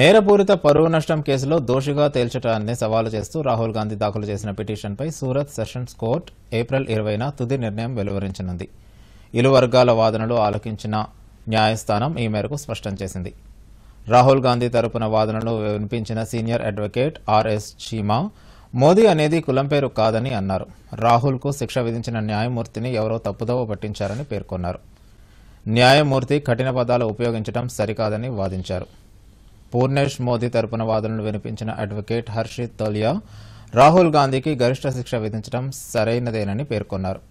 నేరపూరిత పరువు నష్టం కేసులో దోషిగా తేల్చడాన్ని సవాలు చేస్తూ రాహుల్ గాంధీ దాఖలు చేసిన పిటిషన్పై సూరత్ సెషన్స్ కోర్టు ఏప్రిల్ ఇరవైన తుది నిర్ణయం వెలువరించనుంది ఇరు వర్గాల వాదనలు ఆలకించిన న్యాయస్థానం ఈ మేరకు స్పష్టం చేసింది రాహుల్ గాంధీ తరపున వాదనలు వినిపించిన senior advocate RS Cheema Modi అనేది కులం పేరు కాదని అన్నారు రాహుల్కు శిక్ష విధించిన న్యాయమూర్తిని ఎవరో తప్పుదోవ పట్టించారని పేర్కొన్నారు న్యాయమూర్తి కఠిన పదాలు ఉపయోగించడం సరికాదని వాదించారు పూర్ణేష్ మోదీ తరపున వాదనలు వినిపించిన అడ్వకేట్ హర్షిత్ తోలియా రాహుల్ గాంధీకి గరిష్ట శిక్ష విధించడం సరైనదేనని పేర్కొన్నారు